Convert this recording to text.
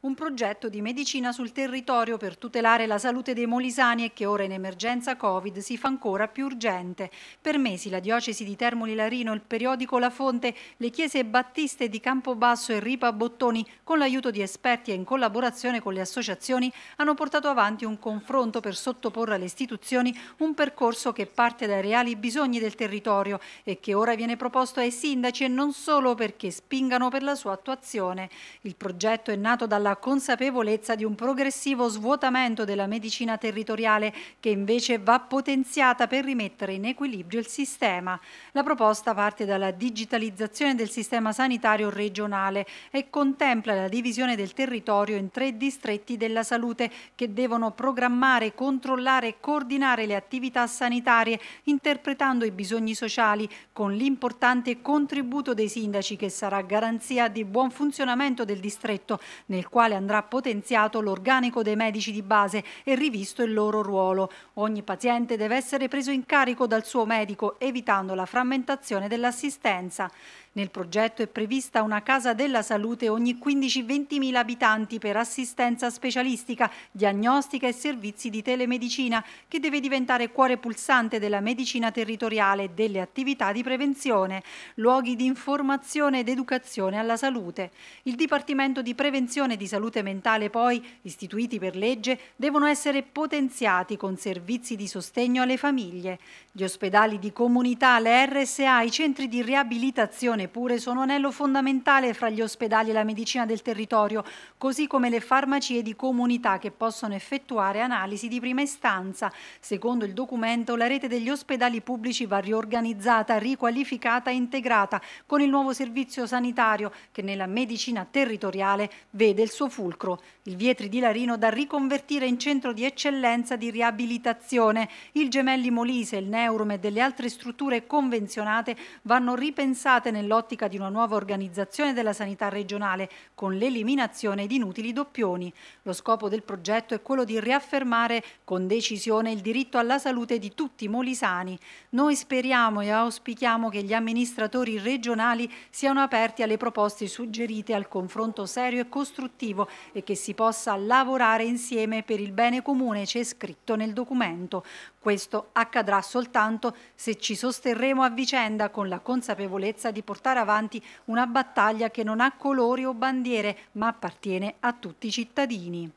Un progetto di medicina sul territorio per tutelare la salute dei molisani e che ora in emergenza Covid si fa ancora più urgente. Per mesi la diocesi di Termoli Larino, il periodico La Fonte, le chiese battiste di Campobasso e Ripa Bottoni, con l'aiuto di esperti e in collaborazione con le associazioni, hanno portato avanti un confronto per sottoporre alle istituzioni un percorso che parte dai reali bisogni del territorio e che ora viene proposto ai sindaci e non solo perché spingano per la sua attuazione. Il progetto è nato dalla la consapevolezza di un progressivo svuotamento della medicina territoriale che invece va potenziata per rimettere in equilibrio il sistema. La proposta parte dalla digitalizzazione del sistema sanitario regionale e contempla la divisione del territorio in tre distretti della salute che devono programmare, controllare e coordinare le attività sanitarie interpretando i bisogni sociali con l'importante contributo dei sindaci che sarà garanzia di buon funzionamento del distretto nel quale quale andrà potenziato l'organico dei medici di base e rivisto il loro ruolo. Ogni paziente deve essere preso in carico dal suo medico, evitando la frammentazione dell'assistenza. Nel progetto è prevista una casa della salute ogni 15-20 mila abitanti per assistenza specialistica, diagnostica e servizi di telemedicina, che deve diventare cuore pulsante della medicina territoriale e delle attività di prevenzione, luoghi di informazione ed educazione alla salute. Il Dipartimento di Prevenzione di Salute Mentale poi, istituiti per legge, devono essere potenziati con servizi di sostegno alle famiglie. Gli ospedali di comunità, le RSA, i centri di riabilitazione eppure sono anello fondamentale fra gli ospedali e la medicina del territorio, così come le farmacie di comunità che possono effettuare analisi di prima istanza. Secondo il documento, la rete degli ospedali pubblici va riorganizzata, riqualificata e integrata con il nuovo servizio sanitario che nella medicina territoriale vede il suo fulcro. Il Vietri di Larino da riconvertire in centro di eccellenza di riabilitazione. Il Gemelli Molise, il Neurum e delle altre strutture convenzionate vanno ripensate nell'ottica nell'ottica di una nuova organizzazione della sanità regionale con l'eliminazione di inutili doppioni. Lo scopo del progetto è quello di riaffermare con decisione il diritto alla salute di tutti i molisani. Noi speriamo e auspichiamo che gli amministratori regionali siano aperti alle proposte suggerite al confronto serio e costruttivo e che si possa lavorare insieme per il bene comune, c'è scritto nel documento. Questo accadrà soltanto se ci sosterremo a vicenda con la consapevolezza di portare portare avanti una battaglia che non ha colori o bandiere, ma appartiene a tutti i cittadini.